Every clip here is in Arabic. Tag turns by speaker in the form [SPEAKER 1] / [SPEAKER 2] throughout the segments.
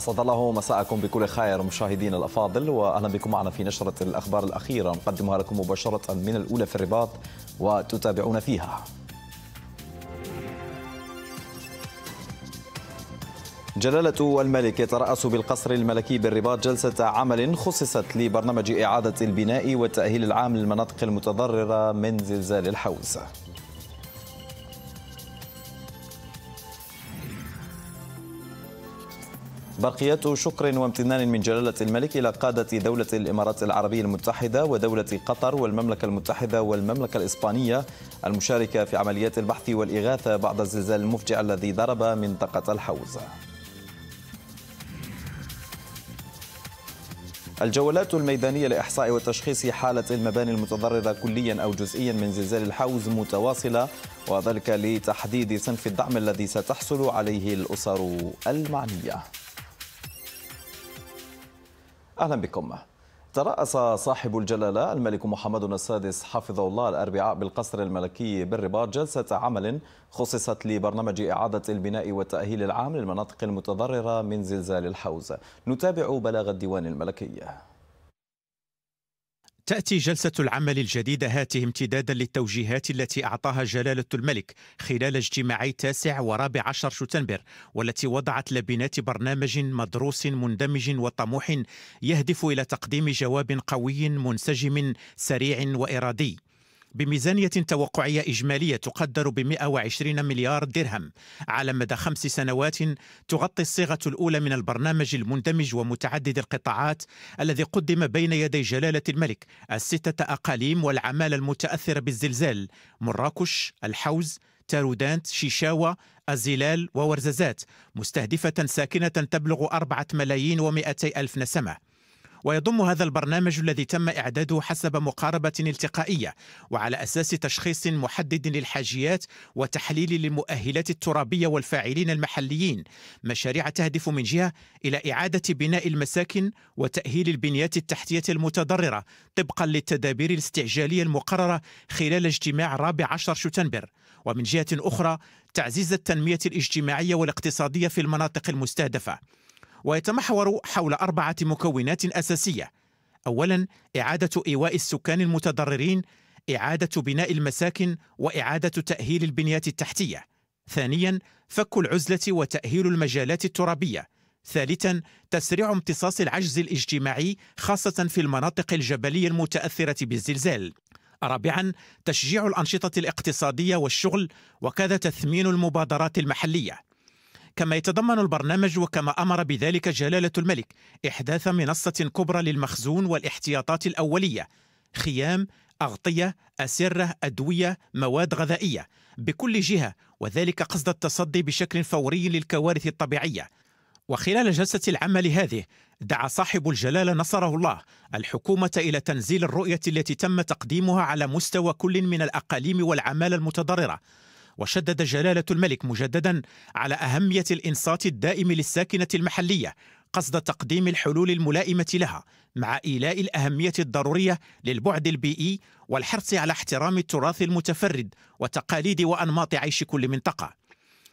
[SPEAKER 1] أسعد الله مساءكم بكل خير مشاهدينا الأفاضل وأهلا بكم معنا في نشرة الأخبار الأخيرة نقدمها لكم مباشرة من الأولى في الرباط وتتابعون فيها جلالة الملك يترأس بالقصر الملكي بالرباط جلسة عمل خصصت لبرنامج إعادة البناء والتأهيل العام للمناطق المتضررة من زلزال الحوزة برقيات شكر وامتنان من جلالة الملك إلى قادة دولة الإمارات العربية المتحدة ودولة قطر والمملكة المتحدة والمملكة الإسبانية المشاركة في عمليات البحث والإغاثة بعد الزلزال المفجع الذي ضرب منطقة الحوز الجولات الميدانية لإحصاء وتشخيص حالة المباني المتضررة كليا أو جزئيا من زلزال الحوز متواصلة وذلك لتحديد صنف الدعم الذي ستحصل عليه الأسر المعنية أهلا بكم ترأس صاحب الجلالة الملك محمد السادس حفظه الله الأربعاء بالقصر الملكي بالرباط جلسة عمل خصصت لبرنامج إعادة البناء والتأهيل العام للمناطق المتضررة من زلزال الحوز نتابع بلاغ الديوان الملكي
[SPEAKER 2] تأتي جلسة العمل الجديدة هاته امتدادا للتوجيهات التي أعطاها جلالة الملك خلال اجتماعي تاسع ورابع عشر شتنبر والتي وضعت لبنات برنامج مدروس مندمج وطموح يهدف إلى تقديم جواب قوي منسجم سريع وإرادي بميزانية توقعية إجمالية تقدر ب 120 مليار درهم على مدى خمس سنوات تغطي الصيغة الأولى من البرنامج المندمج ومتعدد القطاعات الذي قدم بين يدي جلالة الملك الستة أقاليم والعمالة المتأثرة بالزلزال مراكش الحوز تارودانت شيشاوة الزلال وورزازات مستهدفة ساكنة تبلغ أربعة ملايين ومئتي ألف نسمة ويضم هذا البرنامج الذي تم إعداده حسب مقاربة التقائية وعلى أساس تشخيص محدد للحاجيات وتحليل للمؤهلات الترابية والفاعلين المحليين مشاريع تهدف من جهة إلى إعادة بناء المساكن وتأهيل البنيات التحتية المتضررة طبقا للتدابير الاستعجالية المقررة خلال اجتماع رابع عشر شتنبر ومن جهة أخرى تعزيز التنمية الاجتماعية والاقتصادية في المناطق المستهدفة ويتمحور حول أربعة مكونات أساسية أولا إعادة إيواء السكان المتضررين إعادة بناء المساكن وإعادة تأهيل البنيات التحتية ثانيا فك العزلة وتأهيل المجالات الترابية ثالثا تسريع امتصاص العجز الاجتماعي خاصة في المناطق الجبلية المتأثرة بالزلزال رابعا تشجيع الأنشطة الاقتصادية والشغل وكذا تثمين المبادرات المحلية كما يتضمن البرنامج وكما أمر بذلك جلالة الملك إحداث منصة كبرى للمخزون والاحتياطات الأولية خيام، أغطية، أسرة، أدوية، مواد غذائية بكل جهة وذلك قصد التصدي بشكل فوري للكوارث الطبيعية وخلال جلسة العمل هذه دعا صاحب الجلالة نصره الله الحكومة إلى تنزيل الرؤية التي تم تقديمها على مستوى كل من الأقاليم والعمالة المتضررة وشدد جلالة الملك مجددا على أهمية الإنصات الدائم للساكنة المحلية قصد تقديم الحلول الملائمة لها مع إيلاء الأهمية الضرورية للبعد البيئي والحرص على احترام التراث المتفرد وتقاليد وأنماط عيش كل منطقة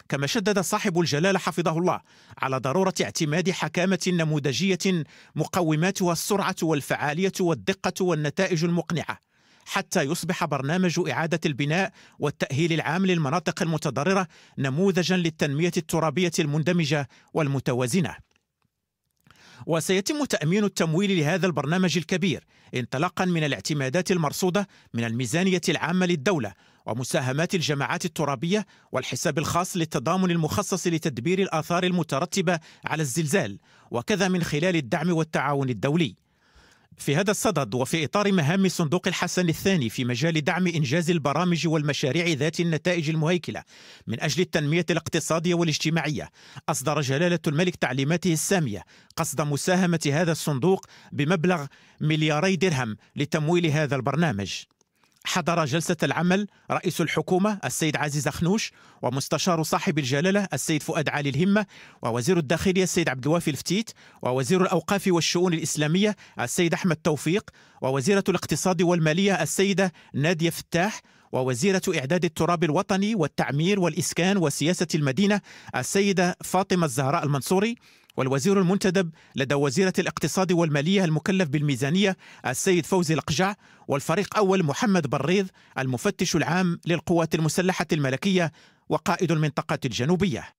[SPEAKER 2] كما شدد صاحب الجلالة حفظه الله على ضرورة اعتماد حكامة نموذجية مقوماتها السرعة والفعالية والدقة والنتائج المقنعة حتى يصبح برنامج إعادة البناء والتأهيل العام للمناطق المتضررة نموذجا للتنمية الترابية المندمجة والمتوازنة وسيتم تأمين التمويل لهذا البرنامج الكبير انطلاقا من الاعتمادات المرصودة من الميزانية العامة للدولة ومساهمات الجماعات الترابية والحساب الخاص للتضامن المخصص لتدبير الآثار المترتبة على الزلزال وكذا من خلال الدعم والتعاون الدولي في هذا الصدد وفي إطار مهام صندوق الحسن الثاني في مجال دعم إنجاز البرامج والمشاريع ذات النتائج المهيكلة من أجل التنمية الاقتصادية والاجتماعية أصدر جلالة الملك تعليماته السامية قصد مساهمة هذا الصندوق بمبلغ ملياري درهم لتمويل هذا البرنامج حضر جلسة العمل رئيس الحكومة السيد عزيز أخنوش ومستشار صاحب الجلالة السيد فؤاد علي الهمة ووزير الداخلية السيد عبد الوافي الفتيت ووزير الأوقاف والشؤون الإسلامية السيد أحمد توفيق ووزيرة الاقتصاد والمالية السيدة نادية فتاح ووزيرة إعداد التراب الوطني والتعمير والإسكان وسياسة المدينة السيدة فاطمة الزهراء المنصوري والوزير المنتدب لدى وزيرة الاقتصاد والمالية المكلف بالميزانية السيد فوزي القجع والفريق أول محمد بريض المفتش العام للقوات المسلحة الملكية وقائد المنطقة الجنوبية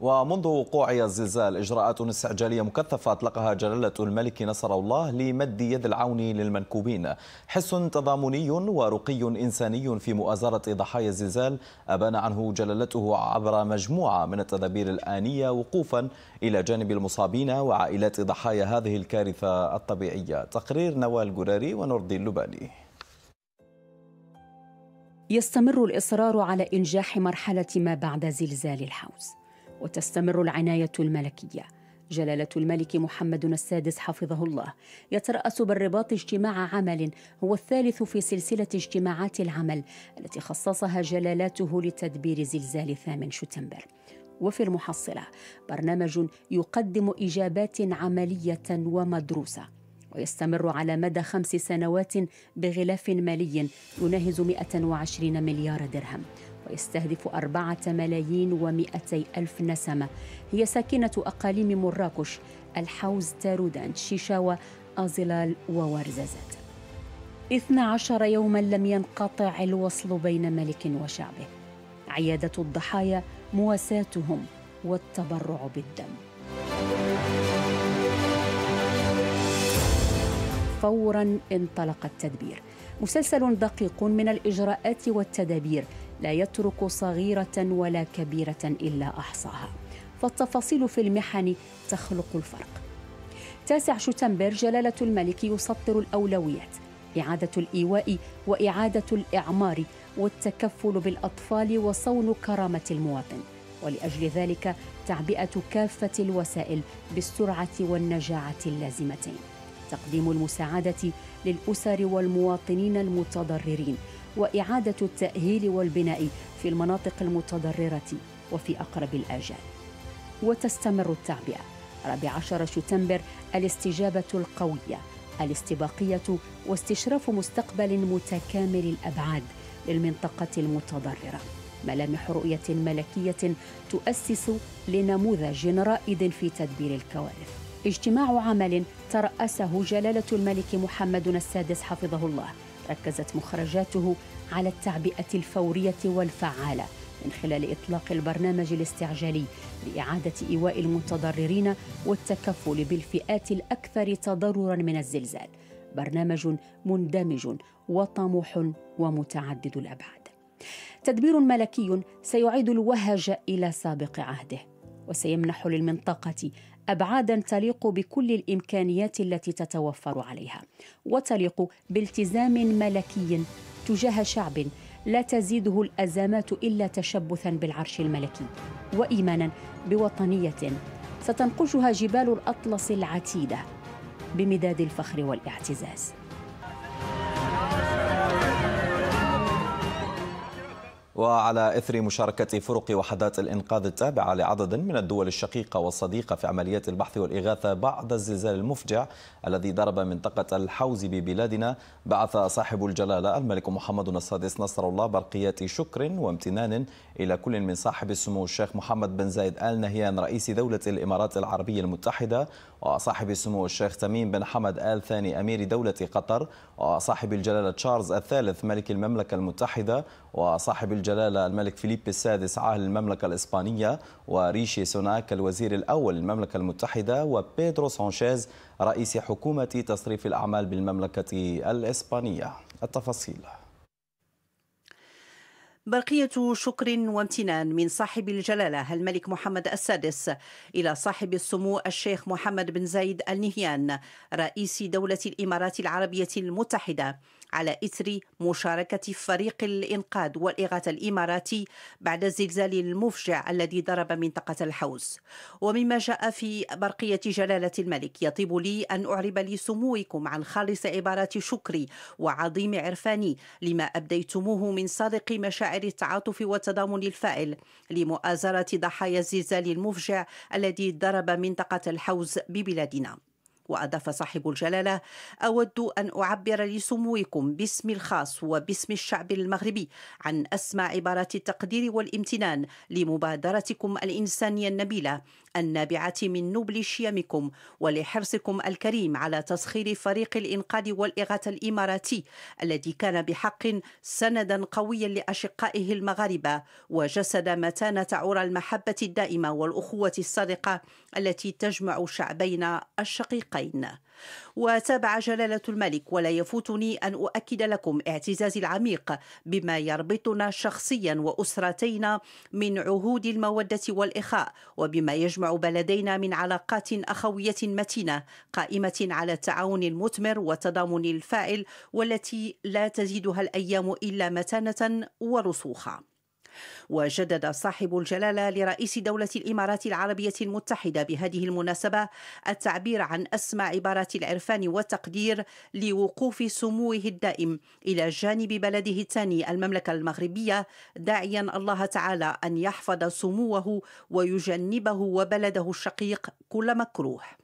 [SPEAKER 1] ومنذ وقوع الزلزال إجراءات استعجالية مكثفة أطلقها جلالة الملك نصر الله لمد يد العون للمنكوبين حس تضامني ورقي إنساني في مؤازرة ضحايا الزلزال أبان عنه جلالته عبر مجموعة من التدابير الآنية وقوفا إلى جانب المصابين وعائلات ضحايا هذه الكارثة الطبيعية تقرير نوال جراري ونور الدين
[SPEAKER 3] يستمر الإصرار على إنجاح مرحلة ما بعد زلزال الحوز وتستمر العناية الملكية جلالة الملك محمد السادس حفظه الله يترأس بالرباط اجتماع عمل هو الثالث في سلسلة اجتماعات العمل التي خصصها جلالاته لتدبير زلزال ثامن شتنبر وفي المحصلة برنامج يقدم إجابات عملية ومدروسة ويستمر على مدى خمس سنوات بغلاف مالي يناهز 120 مليار درهم ويستهدف أربعة ملايين ومئتي ألف نسمة هي ساكنة أقاليم مراكش الحوز تارودان شيشاوة أزلال وورزازات 12 يوما لم ينقطع الوصل بين ملك وشعبه عيادة الضحايا مواساتهم والتبرع بالدم فورا انطلق التدبير مسلسل دقيق من الاجراءات والتدابير لا يترك صغيرة ولا كبيرة إلا أحصاها فالتفاصيل في المحن تخلق الفرق تاسع شتنبر جلالة الملك يسطر الأولويات إعادة الإيواء وإعادة الإعمار والتكفل بالأطفال وصون كرامة المواطن ولأجل ذلك تعبئة كافة الوسائل بالسرعة والنجاعة اللازمتين تقديم المساعدة للأسر والمواطنين المتضررين وإعادة التأهيل والبناء في المناطق المتضررة وفي أقرب الآجال وتستمر التعبئة 14 شتنبر الاستجابة القوية الاستباقية واستشراف مستقبل متكامل الأبعاد للمنطقة المتضررة ملامح رؤية ملكية تؤسس لنموذج رائد في تدبير الكوارث اجتماع عمل ترأسه جلالة الملك محمد السادس حفظه الله ركزت مخرجاته على التعبئة الفورية والفعالة من خلال إطلاق البرنامج الاستعجالي لإعادة إيواء المتضررين والتكفل بالفئات الأكثر تضررا من الزلزال برنامج مندمج وطموح ومتعدد الأبعاد تدبير ملكي سيعيد الوهج إلى سابق عهده وسيمنح للمنطقة ابعادا تليق بكل الامكانيات التي تتوفر عليها وتليق بالتزام ملكي تجاه شعب لا تزيده الازمات الا تشبثا بالعرش الملكي وايمانا بوطنيه ستنقشها جبال الاطلس العتيده بمداد الفخر والاعتزاز
[SPEAKER 1] وعلى إثر مشاركة فرق وحدات الإنقاذ التابعة لعدد من الدول الشقيقة والصديقة في عمليات البحث والإغاثة بعد الزلزال المفجع الذي ضرب منطقة الحوز ببلادنا بعث صاحب الجلالة الملك محمد السادس نصر الله برقيات شكر وامتنان إلى كل من صاحب السمو الشيخ محمد بن زايد آل نهيان رئيس دولة الإمارات العربية المتحدة وصاحب السمو الشيخ تميم بن حمد آل ثاني أمير دولة قطر وصاحب الجلالة تشارلز الثالث ملك المملكة المتحدة وصاحب الجلالة الملك فيليب السادس عاهل المملكة الإسبانية وريشي سوناك الوزير الأول للمملكة المتحدة وبيدرو سانشيز رئيس حكومة تصريف الأعمال بالمملكة الإسبانية التفاصيل
[SPEAKER 4] برقية شكر وامتنان من صاحب الجلالة الملك محمد السادس إلى صاحب السمو الشيخ محمد بن زايد النهيان رئيس دولة الإمارات العربية المتحدة على إثر مشاركة فريق الإنقاذ والإغاثة الإماراتي بعد الزلزال المفجع الذي ضرب منطقة الحوز ومما جاء في برقية جلالة الملك يطيب لي أن أعرب لسموكم عن خالص عبارات شكري وعظيم عرفاني لما أبديتموه من صادق مشاعر التعاطف والتضامن الفاعل لمؤازرة ضحايا الزلزال المفجع الذي ضرب منطقة الحوز ببلادنا وأضاف صاحب الجلالة أود أن أعبر لسموكم باسمي الخاص وباسم الشعب المغربي عن أسمى عبارات التقدير والامتنان لمبادرتكم الإنسانية النبيلة النابعة من نبل شيمكم ولحرصكم الكريم على تسخير فريق الإنقاذ والإغاثة الإماراتي الذي كان بحق سندا قويا لأشقائه المغاربة وجسد متانة عرى المحبة الدائمة والأخوة الصادقة التي تجمع شعبينا الشقيقين وتابع جلالة الملك ولا يفوتني أن أؤكد لكم اعتزازي العميق بما يربطنا شخصيا وأسرتينا من عهود المودة والإخاء وبما يجمع بلدينا من علاقات أخوية متينة قائمة على التعاون المثمر والتضامن الفاعل والتي لا تزيدها الأيام إلا متانة ورسوخا وجدد صاحب الجلالة لرئيس دولة الإمارات العربية المتحدة بهذه المناسبة التعبير عن أسمى عبارات العرفان والتقدير لوقوف سموه الدائم إلى جانب بلده الثاني المملكة المغربية داعيا الله تعالى أن يحفظ سموه ويجنبه وبلده الشقيق كل مكروه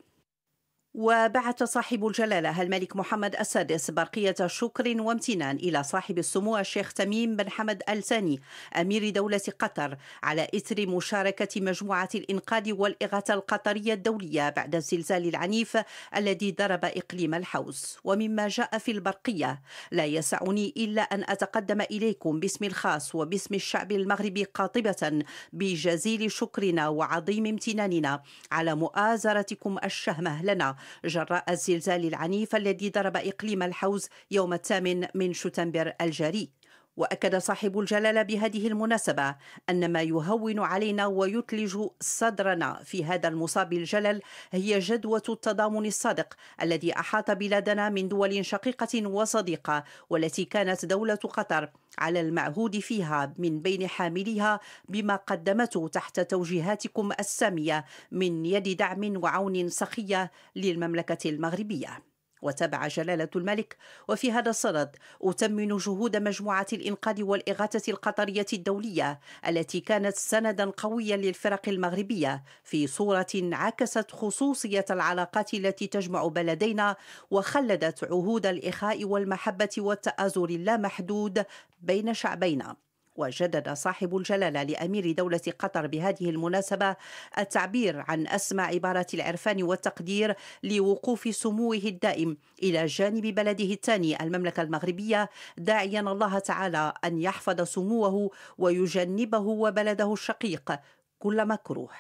[SPEAKER 4] وبعث صاحب الجلالة الملك محمد السادس برقية شكر وامتنان إلى صاحب السمو الشيخ تميم بن حمد آل أمير دولة قطر على إثر مشاركة مجموعة الإنقاذ والإغاثة القطرية الدولية بعد الزلزال العنيف الذي ضرب إقليم الحوز ومما جاء في البرقية لا يسعني إلا أن أتقدم إليكم باسمي الخاص وباسم الشعب المغربي قاطبة بجزيل شكرنا وعظيم امتناننا على مؤازرتكم الشهمة لنا جراء الزلزال العنيف الذي ضرب إقليم الحوز يوم الثامن من شتنبر الجاري واكد صاحب الجلاله بهذه المناسبه ان ما يهون علينا ويثلج صدرنا في هذا المصاب الجلل هي جدوه التضامن الصادق الذي احاط بلادنا من دول شقيقه وصديقه والتي كانت دوله قطر على المعهود فيها من بين حامليها بما قدمته تحت توجيهاتكم الساميه من يد دعم وعون سخيه للمملكه المغربيه وتابع جلالة الملك وفي هذا الصدد أتمن جهود مجموعة الإنقاذ والإغاثة القطرية الدولية التي كانت سندا قويا للفرق المغربية في صورة عكست خصوصية العلاقات التي تجمع بلدينا وخلدت عهود الإخاء والمحبة والتآزر اللامحدود بين شعبينا وجدد صاحب الجلالة لأمير دولة قطر بهذه المناسبة التعبير عن أسمى عبارة العرفان والتقدير لوقوف سموه الدائم إلى جانب بلده الثاني المملكة المغربية داعيا الله تعالى أن يحفظ سموه ويجنبه وبلده الشقيق كل مكروه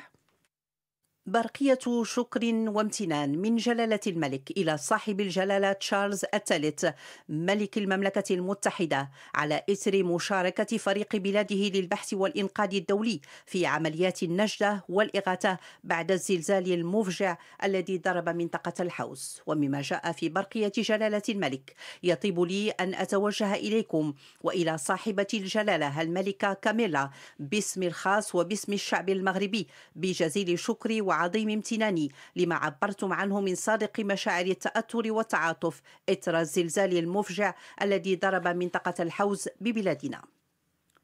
[SPEAKER 4] برقية شكر وامتنان من جلالة الملك إلى صاحب الجلالة تشارلز الثالث ملك المملكة المتحدة على إثر مشاركة فريق بلاده للبحث والإنقاذ الدولي في عمليات النجدة والإغاثة بعد الزلزال المفجع الذي ضرب منطقة الحوز ومما جاء في برقية جلالة الملك يطيب لي أن أتوجه إليكم وإلى صاحبة الجلالة الملكة كاميلا باسم الخاص وباسم الشعب المغربي بجزيل شكري و وعظيم امتناني لما عبرتم عنه من صادق مشاعر التأثر والتعاطف إثر الزلزال المفجع الذي ضرب منطقة الحوز ببلادنا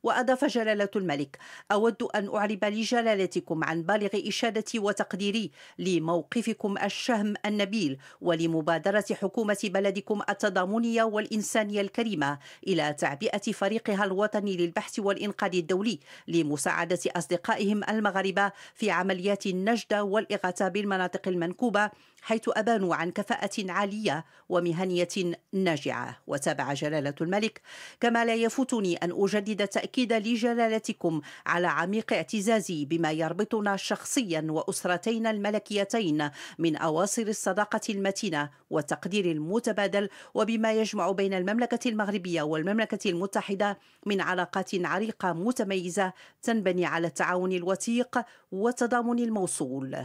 [SPEAKER 4] وأضاف جلالة الملك أود أن أعرب لجلالتكم عن بالغ إشادتي وتقديري لموقفكم الشهم النبيل ولمبادرة حكومة بلدكم التضامنية والإنسانية الكريمة إلى تعبئة فريقها الوطني للبحث والإنقاذ الدولي لمساعدة أصدقائهم المغاربة في عمليات النجدة والإغاثة بالمناطق المنكوبة حيث أبانوا عن كفاءة عالية ومهنية ناجعة وتابع جلالة الملك كما لا يفوتني أن أجدد تأكيد لجلالتكم على عميق اعتزازي بما يربطنا شخصيا وأسرتينا الملكيتين من أواصر الصداقة المتينة والتقدير المتبادل وبما يجمع بين المملكة المغربية والمملكة المتحدة من علاقات عريقة متميزة تنبني على التعاون الوثيق والتضامن الموصول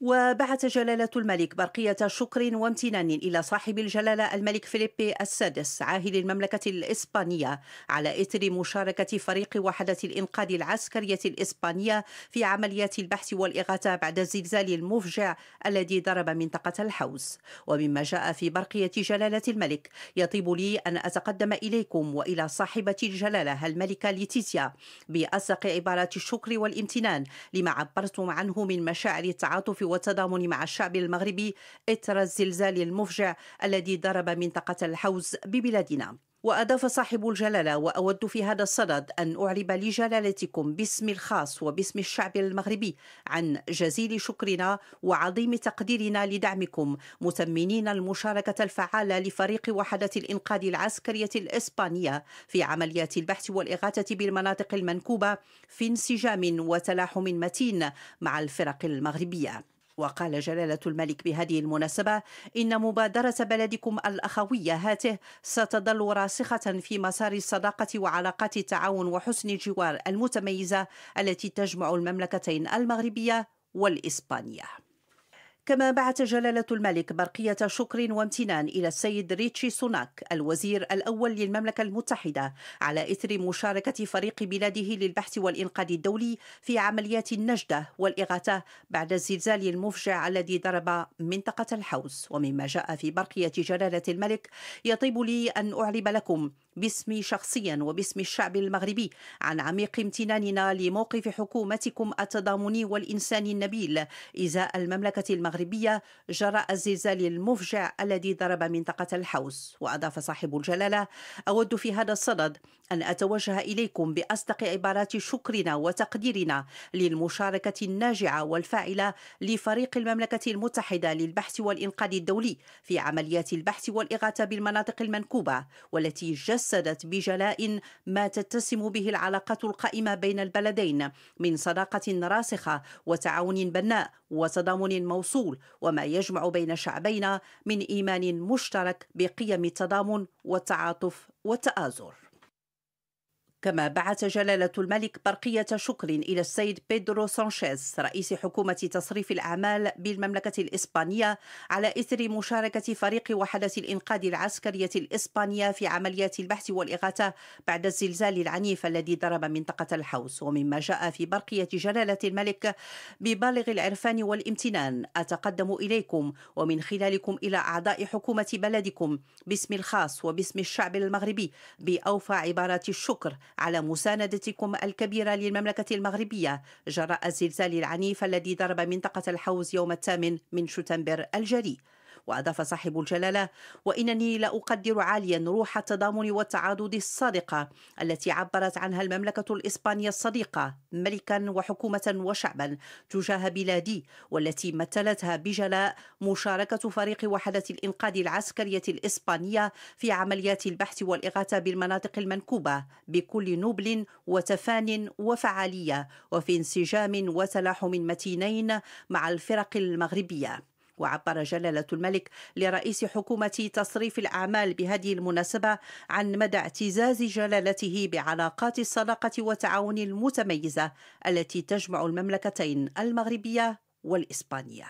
[SPEAKER 4] وبعث جلالة الملك برقية شكر وامتنان إلى صاحب الجلالة الملك فيليبي السادس عاهل المملكة الإسبانية على إثر مشاركة فريق وحدة الإنقاذ العسكرية الإسبانية في عمليات البحث والإغاثة بعد الزلزال المفجع الذي ضرب منطقة الحوز ومما جاء في برقية جلالة الملك يطيب لي أن أتقدم إليكم وإلى صاحبة الجلالة الملكة ليتيزيا بأصدق عبارات الشكر والامتنان لما عبرتم عنه من مشاعر التعاطف والتضامن مع الشعب المغربي إثر الزلزال المفجع الذي ضرب منطقة الحوز ببلادنا وأضاف صاحب الجلالة وأود في هذا الصدد أن أعرب لجلالتكم باسمي الخاص وباسم الشعب المغربي عن جزيل شكرنا وعظيم تقديرنا لدعمكم مثمنين المشاركة الفعالة لفريق وحدة الإنقاذ العسكرية الإسبانية في عمليات البحث والإغاثة بالمناطق المنكوبة في انسجام وتلاحم متين مع الفرق المغربية وقال جلالة الملك بهذه المناسبة إن مبادرة بلدكم الأخوية هاته ستظل راسخة في مسار الصداقة وعلاقات التعاون وحسن الجوار المتميزة التي تجمع المملكتين المغربية والإسبانية كما بعت جلالة الملك برقية شكر وامتنان إلى السيد ريتشي سوناك الوزير الأول للمملكة المتحدة على إثر مشاركة فريق بلاده للبحث والإنقاذ الدولي في عمليات النجدة والإغاثة بعد الزلزال المفجع الذي ضرب منطقة الحوز ومما جاء في برقية جلالة الملك يطيب لي أن أعرب لكم باسمي شخصيا وباسم الشعب المغربي عن عميق امتناننا لموقف حكومتكم التضامني والإنساني النبيل إزاء المملكة المغربية جراء الزلزال المفجع الذي ضرب منطقة الحوز وأضاف صاحب الجلالة أود في هذا الصدد أن أتوجه إليكم بأصدق عبارات شكرنا وتقديرنا للمشاركة الناجعة والفاعلة لفريق المملكة المتحدة للبحث والإنقاذ الدولي في عمليات البحث والإغاثة بالمناطق المنكوبة والتي جس تجسدت بجلاء ما تتسم به العلاقة القائمة بين البلدين من صداقة راسخة وتعاون بناء وتضامن موصول وما يجمع بين شعبينا من إيمان مشترك بقيم التضامن والتعاطف والتآزر كما بعث جلالة الملك برقية شكر إلى السيد بيدرو سانشيز رئيس حكومة تصريف الأعمال بالمملكة الإسبانية على إثر مشاركة فريق وحدة الإنقاذ العسكرية الإسبانية في عمليات البحث والإغاثة بعد الزلزال العنيف الذي ضرب منطقة الحوز ومما جاء في برقية جلالة الملك ببالغ العرفان والامتنان أتقدم إليكم ومن خلالكم إلى أعضاء حكومة بلدكم باسم الخاص وباسم الشعب المغربي بأوفى عبارات الشكر على مساندتكم الكبيرة للمملكة المغربية جراء الزلزال العنيف الذي ضرب منطقة الحوز يوم الثامن من شتنبر الجري وأضاف صاحب الجلالة وإنني لا أقدر عاليا روح التضامن والتعاضد الصادقة التي عبرت عنها المملكة الإسبانية الصديقة ملكا وحكومة وشعبا تجاه بلادي والتي مثلتها بجلاء مشاركة فريق وحدة الإنقاذ العسكرية الإسبانية في عمليات البحث والإغاثة بالمناطق المنكوبة بكل نبل وتفان وفعالية وفي انسجام وتلاحم متينين مع الفرق المغربية وعبر جلالة الملك لرئيس حكومة تصريف الأعمال بهذه المناسبة عن مدى اعتزاز جلالته بعلاقات الصداقة والتعاون المتميزة التي تجمع المملكتين المغربية والإسبانية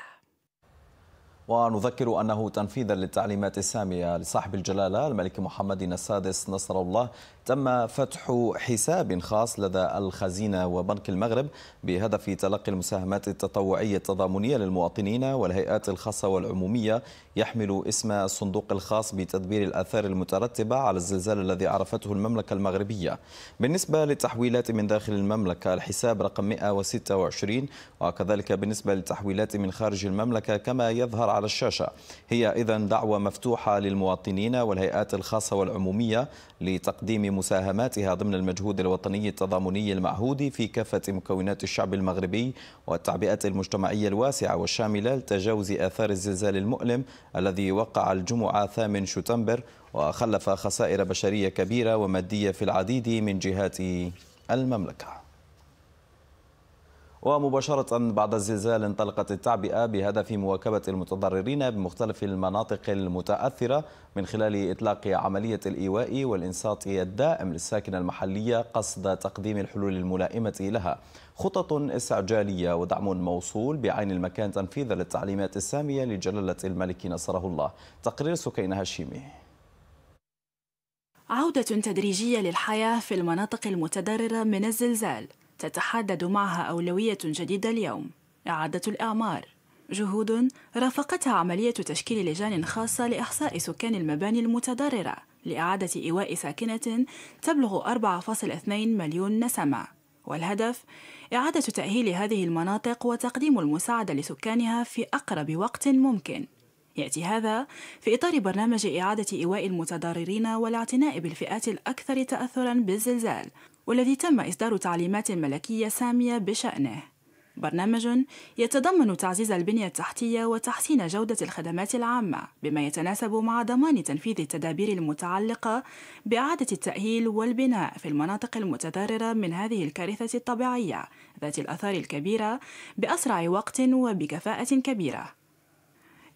[SPEAKER 1] ونذكر أنه تنفيذا للتعليمات السامية لصاحب الجلالة الملك محمد السادس نصر الله تم فتح حساب خاص لدى الخزينة وبنك المغرب بهدف تلقي المساهمات التطوعية التضامنية للمواطنين والهيئات الخاصة والعمومية يحمل اسم الصندوق الخاص بتدبير الآثار المترتبة على الزلزال الذي عرفته المملكة المغربية بالنسبة للتحويلات من داخل المملكة الحساب رقم 126 وكذلك بالنسبة للتحويلات من خارج المملكة كما يظهر على الشاشة هي إذا دعوة مفتوحة للمواطنين والهيئات الخاصة والعمومية لتقديم مساهماتها ضمن المجهود الوطني التضامني المعهود في كافة مكونات الشعب المغربي والتعبئة المجتمعية الواسعة والشاملة لتجاوز آثار الزلزال المؤلم الذي وقع الجمعة 8 شتنبر وخلف خسائر بشرية كبيرة ومادية في العديد من جهات المملكة ومباشرة بعد الزلزال انطلقت التعبئة بهدف مواكبة المتضررين بمختلف المناطق المتأثرة من خلال إطلاق عملية الإيواء والإنصات الدائم للساكنة المحلية قصد تقديم الحلول الملائمة لها خطط استعجالية ودعم موصول بعين المكان تنفيذا للتعليمات السامية لجلالة الملك نصره الله تقرير سكين هاشيمي
[SPEAKER 5] عودة تدريجية للحياة في المناطق المتضررة من الزلزال تتحدد معها أولوية جديدة اليوم إعادة الأعمار جهود رافقتها عملية تشكيل لجان خاصة لإحصاء سكان المباني المتضررة لإعادة إيواء ساكنة تبلغ 4.2 مليون نسمة والهدف إعادة تأهيل هذه المناطق وتقديم المساعدة لسكانها في أقرب وقت ممكن يأتي هذا في إطار برنامج إعادة إيواء المتضررين والاعتناء بالفئات الأكثر تأثرا بالزلزال والذي تم إصدار تعليمات ملكية سامية بشأنه برنامج يتضمن تعزيز البنية التحتية وتحسين جودة الخدمات العامة بما يتناسب مع ضمان تنفيذ التدابير المتعلقة بإعادة التأهيل والبناء في المناطق المتضررة من هذه الكارثة الطبيعية ذات الأثار الكبيرة بأسرع وقت وبكفاءة كبيرة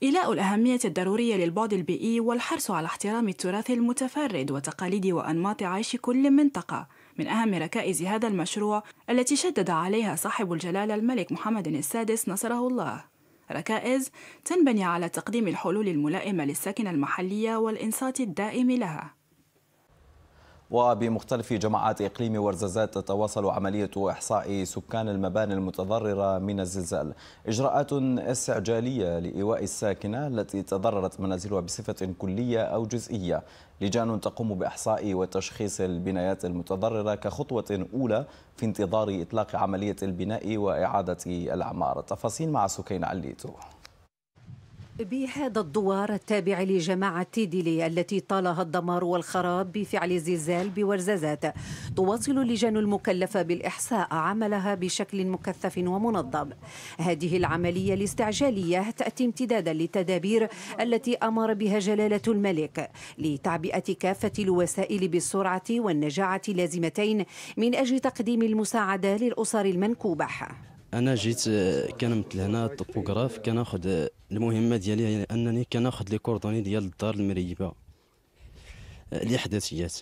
[SPEAKER 5] إيلاء الأهمية الضرورية للبعد البيئي والحرص على احترام التراث المتفرد وتقاليد وأنماط عيش كل منطقة من أهم ركائز هذا المشروع التي شدد عليها صاحب الجلالة الملك محمد السادس نصره الله ركائز تنبني على تقديم الحلول الملائمة للسكن المحلية والإنصات الدائم لها
[SPEAKER 1] وبمختلف جماعات إقليم ورزازات تتواصل عملية إحصاء سكان المباني المتضررة من الزلزال إجراءات استعجالية لإيواء الساكنة التي تضررت منازلها بصفة كلية أو جزئية لجان تقوم بإحصاء وتشخيص البنايات المتضررة كخطوة أولى في انتظار إطلاق عملية البناء وإعادة الأعمار تفاصيل مع سكين عليتو
[SPEAKER 6] بهذا الدوار التابع لجماعة تيديلي التي طالها الدمار والخراب بفعل زلزال بورزازات تواصل اللجان المكلفة بالإحصاء عملها بشكل مكثف ومنظم هذه العملية الاستعجالية تأتي امتدادا للتدابير التي أمر بها جلالة الملك لتعبئة كافة الوسائل بالسرعة والنجاعة اللازمتين من أجل تقديم المساعدة للأسر المنكوبة
[SPEAKER 5] أنا جيت آه، مثل هنا الطبوغراف كناخذ آه، المهمه ديالي هي انني كناخذ لي كوردوني ديال الدار المريبه الاحداثيات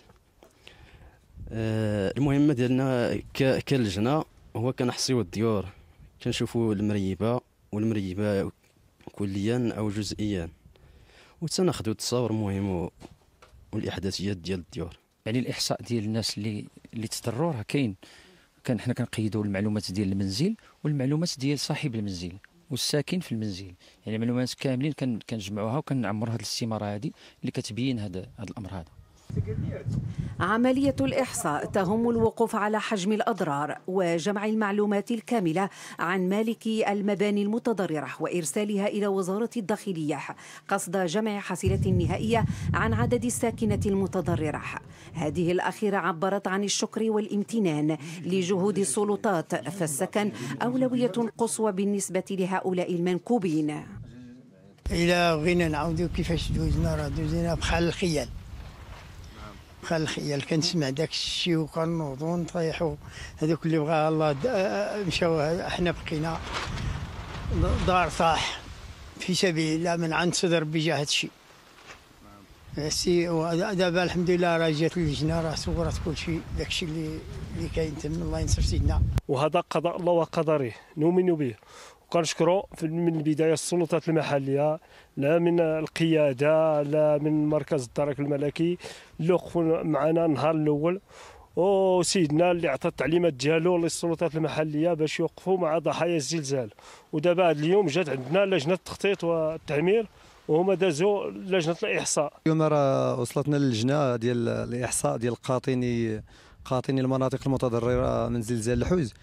[SPEAKER 5] آه، آه، المهمه ديالنا كلجنه هو كنحصيو الديور كنشوفو المريبه والمريبه كليا او جزئيا وتناخذوا التصاور و والاحداثيات ديال الديور يعني الاحصاء ديال الناس اللي
[SPEAKER 7] اللي تضروا راه كاين كان حنا كنقيدوا المعلومات ديال المنزل والمعلومات ديال صاحب المنزل والساكن في المنزل يعني معلومات كاملين كنجمعوها وكنعمروا هذه الاستماره هذه اللي كتبين هذا الامر هذا
[SPEAKER 6] عملية الإحصاء تهم الوقوف على حجم الأضرار وجمع المعلومات الكاملة عن مالكي المباني المتضررة وإرسالها إلى وزارة الداخلية قصد جمع حصيلة نهائية عن عدد الساكنة المتضررة هذه الأخيرة عبرت عن الشكر والامتنان لجهود السلطات فالسكن أولوية قصوى بالنسبة لهؤلاء المنكوبين
[SPEAKER 8] إلى بغينا نعود كيفاش دوزنا راه دوزنا بحال الخيال بقى الخيال كنسمع داك الشيء وكنوض ونطيحوا هذوك اللي بغاها الله آه، آه، مشاو حنا بقينا دار صاح في سبيل الله من عند صدر ربي جا هذا الشيء سي دابا الحمد لله راه جات اللجنه راه صورت كل شيء داك الشيء اللي اللي كاين تما الله ينصر سيدنا
[SPEAKER 7] وهذا قضاء الله وقدره نؤمن به كنشكروا من البدايه السلطات المحليه لا من القياده لا من مركز الدرك الملكي اللي وقفوا معنا النهار الاول وسيدنا اللي عطى التعليمات ديالو للسلطات المحليه باش يوقفوا مع ضحايا الزلزال ودابا هذا اليوم جات عندنا لجنه التخطيط والتعمير وهما دازوا لجنه
[SPEAKER 1] الاحصاء اليوم راه وصلتنا للجنه ديال الاحصاء ديال قاطني قاطني المناطق المتضرره من زلزال الحوز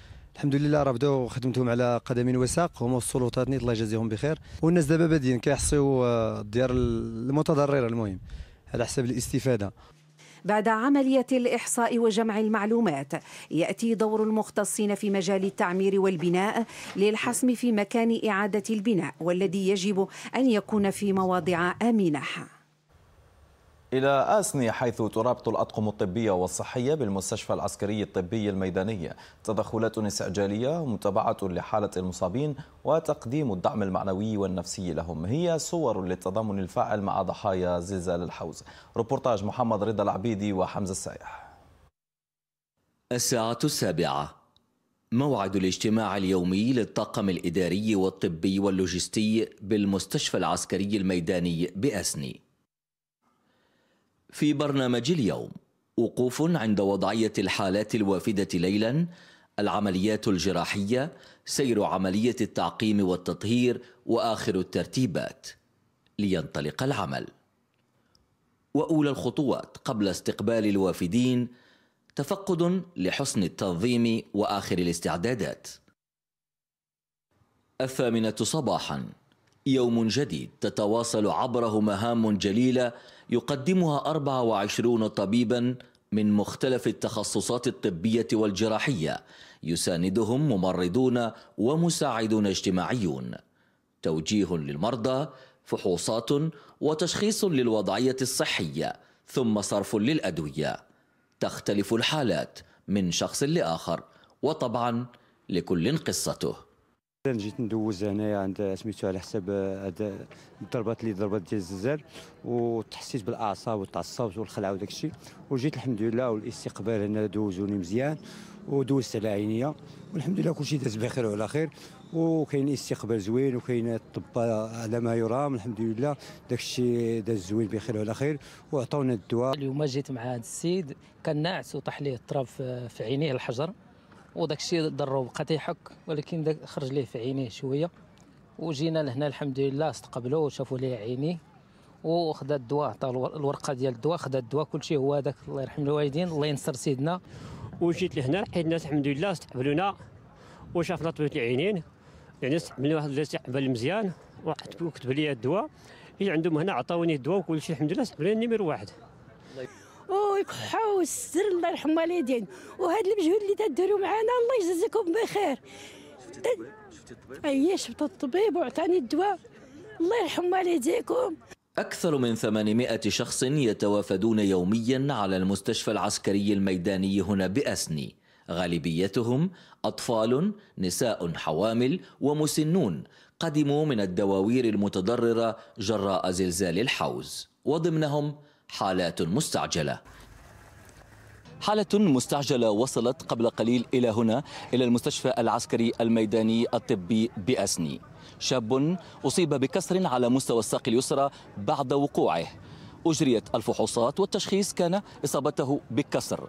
[SPEAKER 1] الحمد لله راه بداو خدمتهم على قدم وساق هما السلطات نيت الله يجازيهم بخير والناس دابا بادين كيحصيو آه، الديار المتضرره المهم على حسب الاستفاده
[SPEAKER 6] بعد عملية الإحصاء وجمع المعلومات يأتي دور المختصين في مجال التعمير والبناء للحسم في مكان إعادة البناء والذي يجب أن يكون في مواضع آمنة
[SPEAKER 1] إلى أسني حيث ترابط الأطقم الطبية والصحية بالمستشفى العسكري الطبي الميداني تدخلات استعجالية متابعة لحالة المصابين وتقديم الدعم المعنوي والنفسي لهم هي صور للتضامن الفاعل مع ضحايا زلزال الحوز ربورتاج محمد رضا العبيدي وحمزة السايح
[SPEAKER 7] الساعة السابعة موعد الاجتماع اليومي للطاقم الإداري والطبي واللوجستي بالمستشفى العسكري الميداني بأسني في برنامج اليوم وقوف عند وضعية الحالات الوافدة ليلا العمليات الجراحية سير عملية التعقيم والتطهير وآخر الترتيبات لينطلق العمل وأولى الخطوات قبل استقبال الوافدين تفقد لحسن التنظيم وآخر الاستعدادات الثامنة صباحاً يوم جديد تتواصل عبره مهام جليلة يقدمها 24 طبيبا من مختلف التخصصات الطبية والجراحية يساندهم ممرضون ومساعدون اجتماعيون توجيه للمرضى فحوصات وتشخيص للوضعية الصحية ثم صرف للأدوية تختلف الحالات من شخص لآخر وطبعا لكل قصته
[SPEAKER 2] جيت ندوز هنايا عند سميتو على حساب هاد الضربات اللي ضربات ديال الزلزال وتحسيت بالاعصاب وتعصبت والخلع وداك الشيء وجيت الحمد لله والاستقبال هنا دوزوني مزيان ودوزت على عينيا والحمد لله كلشي داز بخير وعلى خير وكاين استقبال زوين وكاين الطب على ما يرام الحمد لله داك الشيء داز زوين
[SPEAKER 7] بخير وعلى خير وعطاونا الدواء اليوم جيت مع هذا السيد كان ناعس وطاح ليه التراب في عينيه الحجر وداك الشيء ضرو بقى تيحك ولكن داك خرج ليه في عينيه شويه وجينا لهنا الحمد لله استقبلوه وشافوا ليه عينيه وخدا الدواء عطا الورقه ديال الدواء خدا الدواء كلشي هو هذاك الله يرحم الوالدين الله ينصر سيدنا
[SPEAKER 2] وجيت لهنا حيت الناس الحمد لله استقبلونا وشافنا طبيب العينين يعني استقبلني واحد الاستقبال مزيان وكتب لي الدواء اللي عندهم هنا عطاوني الدواء وكلشي الحمد لله استقبلني نمر واحد
[SPEAKER 5] طيب. ويكحوا والسر الله يرحم والدين وهذا المجهود اللي تديروا معنا الله يجزيكم بخير شفتي الطبيب؟ اي شفت الطبيب وعطاني الدواء الله يرحم والديكم
[SPEAKER 7] أكثر من 800 شخص يتوافدون يوميا على المستشفى العسكري الميداني هنا بأسني غالبيتهم أطفال، نساء حوامل ومسنون قدموا من الدواوير المتضررة جراء زلزال الحوز وضمنهم حالات مستعجلة حالة مستعجلة وصلت قبل قليل إلى هنا إلى المستشفى العسكري الميداني الطبي بأسني شاب أصيب بكسر على مستوى الساق اليسرى بعد وقوعه أجريت الفحوصات والتشخيص كان إصابته بكسر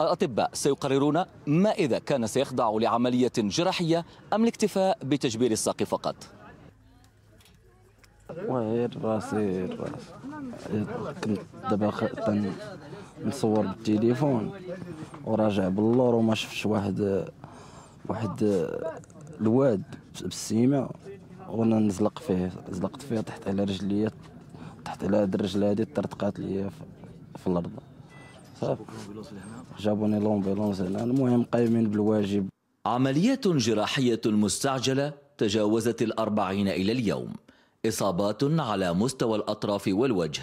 [SPEAKER 7] الأطباء سيقررون ما إذا كان سيخضع لعملية جراحية أم الاكتفاء بتجبير الساق فقط
[SPEAKER 1] وغير راسي راسي كنت دابا نصور بالتليفون
[SPEAKER 7] وراجع باللور وما شفتش واحد واحد الواد
[SPEAKER 1] بالسيمة وانا نزلق فيه زلقت فيه طحت على رجليا طحت على هاد الرجل هادي طرطقات ليا في الارض صافي جابوني لومبيلونس هنا المهم قايمين بالواجب
[SPEAKER 7] عمليات جراحية مستعجلة تجاوزت الأربعين إلى اليوم إصابات على مستوى الأطراف والوجه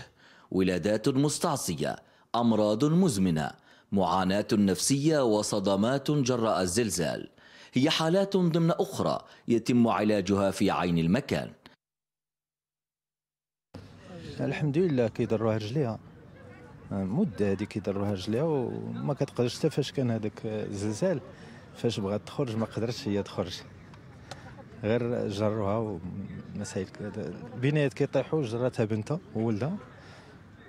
[SPEAKER 7] ولادات مستعصية أمراض مزمنة معاناة نفسية وصدمات جراء الزلزال هي حالات ضمن أخرى يتم علاجها في عين المكان
[SPEAKER 1] الحمد لله كيضروها رجليها مده هذه كيضروها رجليها وما كتقدرش حتى فاش كان هذاك الزلزال فاش بغات تخرج ما قدرتش هي تخرج غير جروها ومسائل البنايات كيطيحوا جراتها بنتها وولدها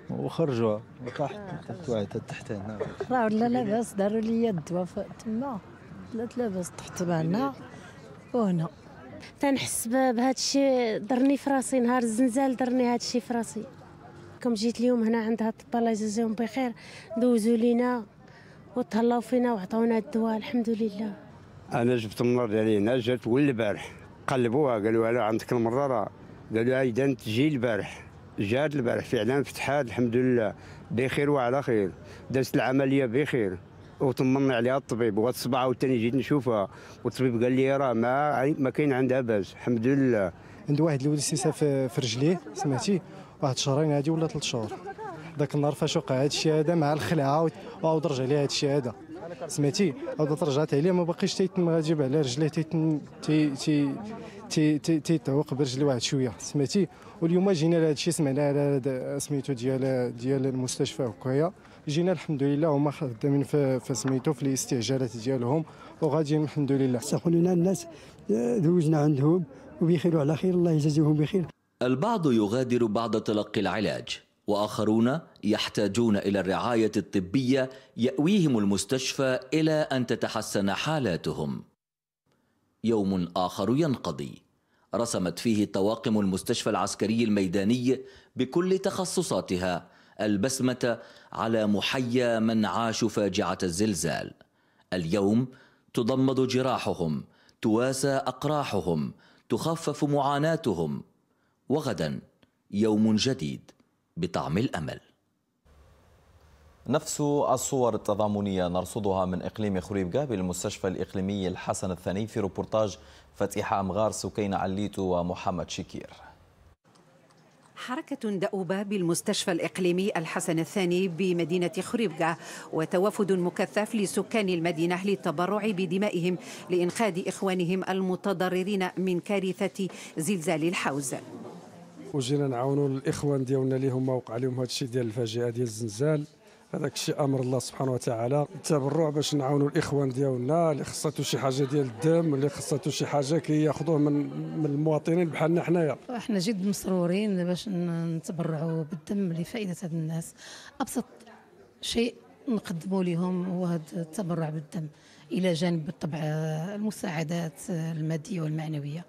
[SPEAKER 1] وخرجوها وطاحت تحت وعدت تحت هنا
[SPEAKER 8] راه ولا لاباس داروا لي الدواء تما لا لاباس تحت هنا وهنا تنحس بهذا الشيء درني في راسي نهار الزنزال درني هذا الشيء في راسي كم جيت اليوم هنا عند هاد الطب الله يجازيهم بخير دوزوا لينا وتهلاو فينا وعطونا الدواء الحمد لله
[SPEAKER 2] انا جبت المرض علينا جات البارح قلبوها قالوا على عندك المراره قالوا ايضا تجي البارح جات البارح فعلا فتحات الحمد لله بخير وعلى خير دازت العمليه بخير وطمني عليها الطبيب وهاد الصباح عاوتاني جيت نشوفها والطبيب قال لي راه ما ما كاين عندها باس الحمد لله
[SPEAKER 6] عند واحد الولد سيسا في رجليه سمعتي واحد شهرين هادي ولا ثلاث شهور ذاك النهار فاش وقع الشيء هذا مع الخلعه رجع ودرج هاد الشيء هذا سمعتي هذا ترجعت عليه ما باقيش تيتنغاجب على رجليه تيتن تي تي تي تي تعوق برجلي واحد شويه سمعتي واليوم جينا لهذا الشيء سمعنا على سميتو ديال ديال المستشفى هكايا جينا الحمد لله هما خدامين في سميتو في الاستعجالات ديالهم وغاديين الحمد لله لنا الناس دوزنا آه، عندهم
[SPEAKER 8] وبخير وعلى خير الله يجازيهم بخير
[SPEAKER 7] البعض يغادر بعد تلقي العلاج واخرون يحتاجون الى الرعايه الطبيه ياويهم المستشفى الى ان تتحسن حالاتهم يوم اخر ينقضي رسمت فيه طواقم المستشفى العسكري الميداني بكل تخصصاتها البسمه على محيا من عاش فاجعه الزلزال اليوم تضمد جراحهم تواسى اقراحهم تخفف معاناتهم وغدا يوم جديد بطعم الأمل
[SPEAKER 1] نفس الصور التضامنية نرصدها من إقليم خريبكا بالمستشفى الإقليمي الحسن الثاني في روبورتاج فتح أمغار سكين عليتو ومحمد شكير
[SPEAKER 6] حركة دؤوبة بالمستشفى الإقليمي الحسن الثاني بمدينة خريبكا وتوافد مكثف لسكان المدينة للتبرع بدمائهم لإنقاذ إخوانهم المتضررين من كارثة زلزال الحوز
[SPEAKER 7] وجينا نعاونوا الاخوان ديالنا اللي هما وقع لهم هذا الشيء ديال الفاجعه ديال الزنزال هذاك الشيء امر الله سبحانه وتعالى التبرع باش نعاونوا الاخوان ديالنا اللي خصاتو شي حاجه ديال الدم اللي خصاتو شي حاجه كياخذوه كي من من المواطنين بحالنا حنايا
[SPEAKER 8] احنا جد مسرورين باش نتبرعوا بالدم لفائده هاد الناس ابسط شيء نقدموا لهم هو هذا التبرع بالدم الى جانب بالطبع المساعدات الماديه والمعنويه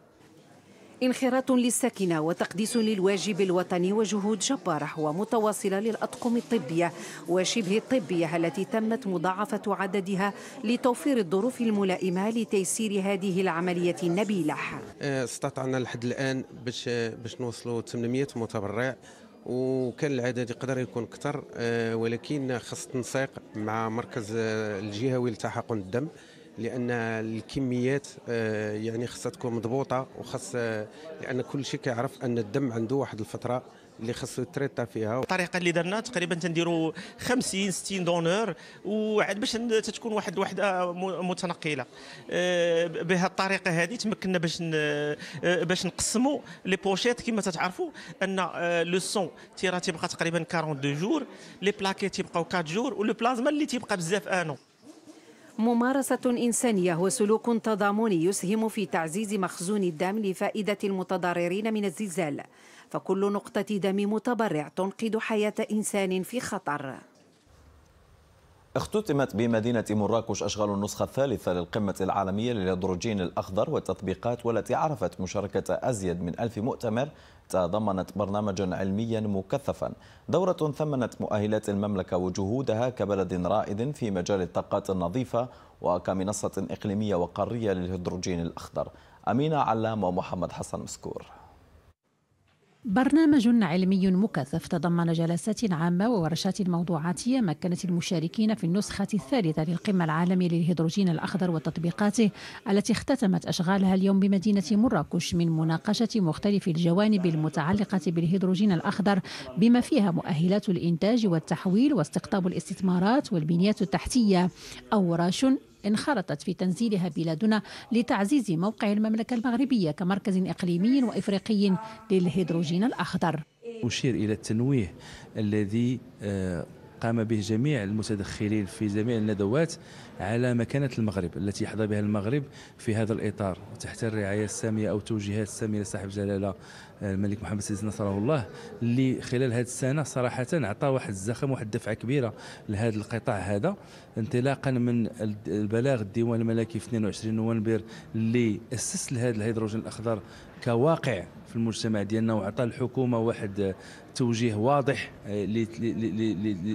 [SPEAKER 6] انخراط للساكنة وتقديس للواجب الوطني وجهود جبارة ومتواصلة للأطقم الطبية وشبه الطبية التي تمت مضاعفة عددها لتوفير الظروف الملائمة لتيسير هذه العملية النبيلة
[SPEAKER 2] استطعنا لحد الآن باش, باش نوصلوا 800 متبرع وكان العدد يقدر يكون اكثر آه، ولكن خاص التنسيق مع مركز آه، الجهوي لتحقن الدم لان الكميات آه، يعني خاصها تكون مضبوطه وخاص آه، لان كل شيء كيعرف ان الدم عنده واحد الفتره اللي خاصو يتريطا فيها الطريقه اللي درنا تقريبا تنديروا 50 60 دونور وعاد باش تتكون واحد الوحده متنقله آه، بهذه الطريقه هذه تمكننا باش باش نقسموا لي بوشيت كما تتعرفوا ان لو سون تيرا تيبقى تقريبا 42 جور لي بلاكي تيبقاو 4 جور ولو بلازما اللي تيبقى بزاف انو
[SPEAKER 6] ممارسة إنسانية وسلوك تضامني يسهم في تعزيز مخزون الدم لفائدة المتضررين من الزلزال فكل نقطة دم متبرع تنقذ حياة إنسان في خطر
[SPEAKER 1] اختتمت بمدينة مراكش أشغال النسخة الثالثة للقمة العالمية للهيدروجين الأخضر والتطبيقات والتي عرفت مشاركة أزيد من ألف مؤتمر تضمنت برنامجا علميا مكثفا دورة ثمنت مؤهلات المملكة وجهودها كبلد رائد في مجال الطاقات النظيفة وكمنصة إقليمية وقارية للهيدروجين الأخضر أمينة علام ومحمد حسن مسكور
[SPEAKER 8] برنامج علمي مكثف تضمن جلسات عامة وورشات موضوعاتية مكنت المشاركين في النسخة الثالثة للقمة العالمية للهيدروجين الأخضر وتطبيقاته التي اختتمت أشغالها اليوم بمدينة مراكش من مناقشة مختلف الجوانب المتعلقة بالهيدروجين الأخضر بما فيها مؤهلات الإنتاج والتحويل واستقطاب الاستثمارات والبنيات التحتية أوراش انخرطت في تنزيلها بلادنا لتعزيز موقع المملكة المغربية كمركز إقليمي وإفريقي للهيدروجين الأخضر
[SPEAKER 9] أشير إلى التنويه
[SPEAKER 7] الذي آه، قام به جميع المتدخلين في جميع الندوات على مكانة المغرب التي يحظى بها المغرب في هذا الإطار تحت الرعاية السامية أو التوجيهات السامية لصاحب جلالة الملك محمد السادس نصره الله اللي خلال هذه السنه صراحه عطى واحد الزخم واحد الدفعه كبيره لهذا القطاع هذا انطلاقا من البلاغ الديوان الملكي في 22 نوفمبر اللي اسس لهذا الهيدروجين الاخضر كواقع في المجتمع ديالنا وعطى الحكومه واحد توجيه واضح آه،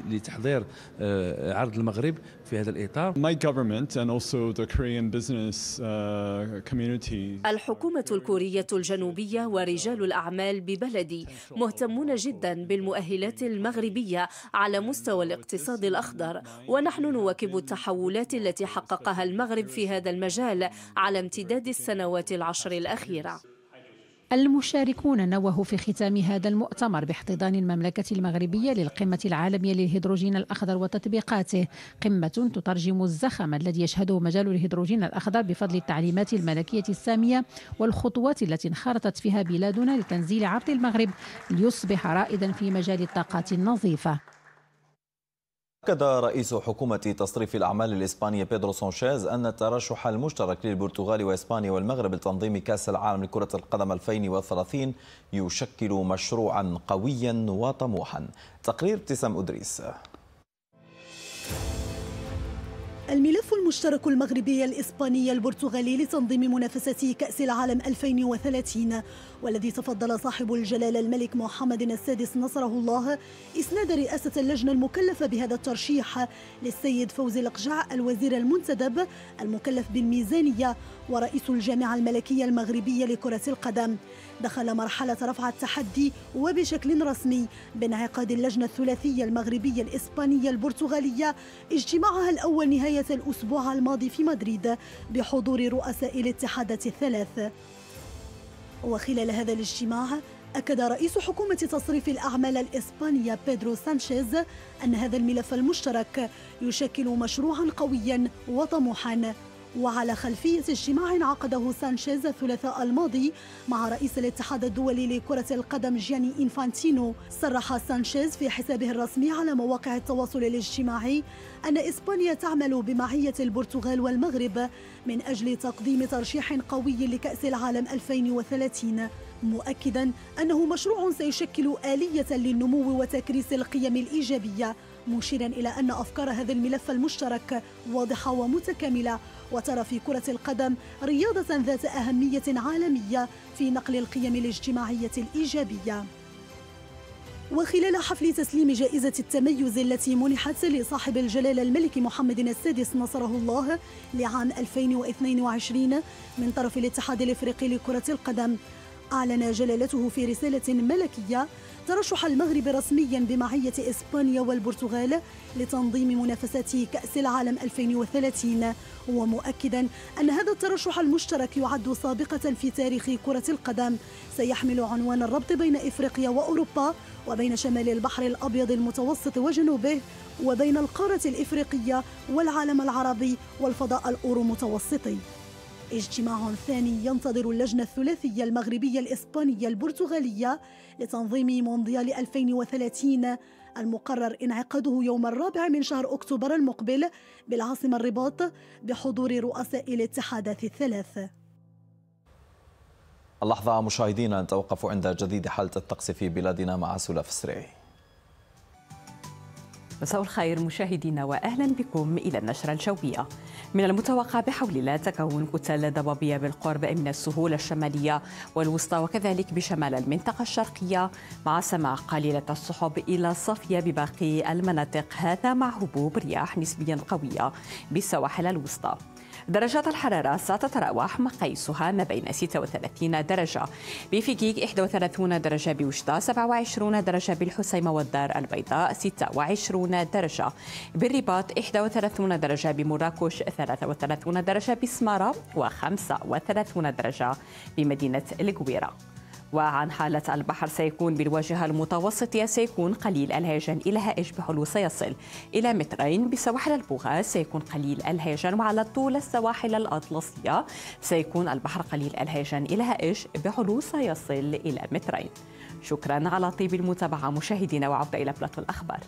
[SPEAKER 7] لتحضير آه، عرض المغرب في هذا الإطار
[SPEAKER 2] uh,
[SPEAKER 3] الحكومة الكورية الجنوبية ورجال الأعمال ببلدي مهتمون جدا بالمؤهلات المغربية على مستوى الاقتصاد الأخضر ونحن نواكب التحولات التي حققها المغرب في هذا المجال على امتداد السنوات العشر الأخيرة
[SPEAKER 8] المشاركون نوهوا في ختام هذا المؤتمر باحتضان المملكة المغربية للقمة العالمية للهيدروجين الأخضر وتطبيقاته قمة تترجم الزخم الذي يشهده مجال الهيدروجين الأخضر بفضل التعليمات الملكية السامية والخطوات التي انخرطت فيها بلادنا لتنزيل عرض المغرب ليصبح رائدا في مجال الطاقات النظيفة
[SPEAKER 1] أكد رئيس حكومة تصريف الأعمال الإسبانية بيدرو سانشيز أن الترشح المشترك للبرتغال وإسبانيا والمغرب لتنظيم كأس العالم لكرة القدم 2030 يشكل مشروعا قويا وطموحا تقرير ابتسام أدريس
[SPEAKER 10] الملف المشترك المغربي الإسباني البرتغالي لتنظيم منافسة كأس العالم 2030 والذي تفضل صاحب الجلالة الملك محمد السادس نصره الله إسناد رئاسة اللجنة المكلفة بهذا الترشيح للسيد فوزي القجع الوزير المنتدب المكلف بالميزانية ورئيس الجامعة الملكية المغربية لكرة القدم دخل مرحلة رفع التحدي وبشكل رسمي بانعقاد اللجنة الثلاثية المغربية الإسبانية البرتغالية اجتماعها الأول نهاية الأسبوع الماضي في مدريد بحضور رؤساء الاتحادات الثلاث وخلال هذا الاجتماع أكد رئيس حكومة تصريف الأعمال الإسبانية بيدرو سانشيز أن هذا الملف المشترك يشكل مشروعا قويا وطموحا وعلى خلفية اجتماع عقده سانشيز الثلاثاء الماضي مع رئيس الاتحاد الدولي لكرة القدم جياني إنفانتينو صرح سانشيز في حسابه الرسمي على مواقع التواصل الاجتماعي أن إسبانيا تعمل بمعية البرتغال والمغرب من أجل تقديم ترشيح قوي لكأس العالم 2030 مؤكدا أنه مشروع سيشكل آلية للنمو وتكريس القيم الإيجابية مشيرا إلى أن أفكار هذا الملف المشترك واضحة ومتكاملة وترى في كرة القدم رياضة ذات أهمية عالمية في نقل القيم الاجتماعية الإيجابية وخلال حفل تسليم جائزة التميز التي منحت لصاحب الجلالة الملك محمد السادس نصره الله لعام 2022 من طرف الاتحاد الإفريقي لكرة القدم أعلن جلالته في رسالة ملكية ترشح المغرب رسميا بمعية إسبانيا والبرتغال لتنظيم منافسات كأس العالم 2030 ومؤكدا أن هذا الترشح المشترك يعد سابقة في تاريخ كرة القدم سيحمل عنوان الربط بين إفريقيا وأوروبا وبين شمال البحر الأبيض المتوسط وجنوبه وبين القارة الإفريقية والعالم العربي والفضاء الأورو متوسطي اجتماع ثاني ينتظر اللجنة الثلاثية المغربية الإسبانية البرتغالية لتنظيم مونديال 2030 المقرر انعقاده يوم الرابع من شهر أكتوبر المقبل بالعاصمة الرباط بحضور رؤساء الاتحادات الثلاث
[SPEAKER 1] اللحظة مشاهدينا نتوقف عند جديد حالة الطقس في بلادنا مع سلاف سريعي
[SPEAKER 9] مساء الخير مشاهدينا واهلا بكم الى النشره الجويه. من المتوقع بحول الله تكون كتل ضبابيه بالقرب من السهول الشماليه والوسطى وكذلك بشمال المنطقه الشرقيه مع سماع قليله السحب الى صافيه بباقي المناطق هذا مع هبوب رياح نسبيا قويه بالسواحل الوسطى. درجات الحرارة ستتراوح مقاييسها ما بين 36 درجة بفيكيك 31 درجة بوشتا 27 درجة بالحسيمة والدار البيضاء 26 درجة بالرباط 31 درجة بمراكش 33 درجة بسمارة و35 درجة بمدينة القويرة وعن حالة البحر سيكون بالواجهة المتوسطية سيكون قليل الهيجان إلى هائج بحلو سيصل إلى مترين بسواحل البوغاز سيكون قليل الهيجان وعلى طول السواحل الأطلسية سيكون البحر قليل الهيجان إلى هائج بحلو سيصل إلى مترين شكرا على طيب المتابعة مشاهدينا وعودة إلى بلاتو الأخبار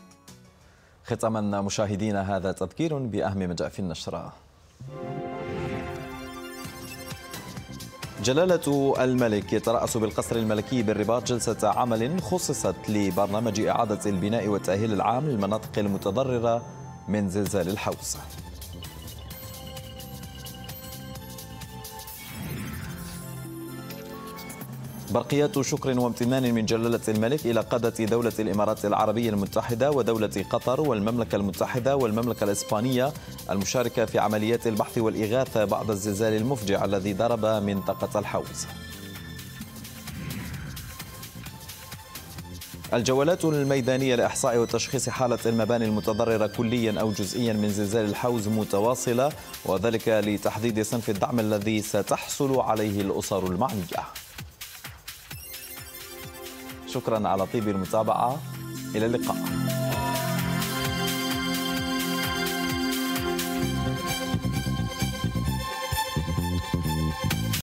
[SPEAKER 1] ختاما مشاهدينا هذا تذكير بأهم ما جاء في النشرة جلالة الملك يترأس بالقصر الملكي بالرباط جلسة عمل خصصت لبرنامج إعادة البناء والتأهيل العام للمناطق المتضررة من زلزال الحوصه برقيات شكر وامتنان من جلالة الملك إلى قادة دولة الإمارات العربية المتحدة ودولة قطر والمملكة المتحدة والمملكة الإسبانية المشاركة في عمليات البحث والإغاثة بعد الزلزال المفجع الذي ضرب منطقة الحوز الجولات الميدانية لإحصاء وتشخيص حالة المباني المتضررة كليا أو جزئيا من زلزال الحوز متواصلة وذلك لتحديد صنف الدعم الذي ستحصل عليه الأسر المعنية شكرا على طيب المتابعة إلى اللقاء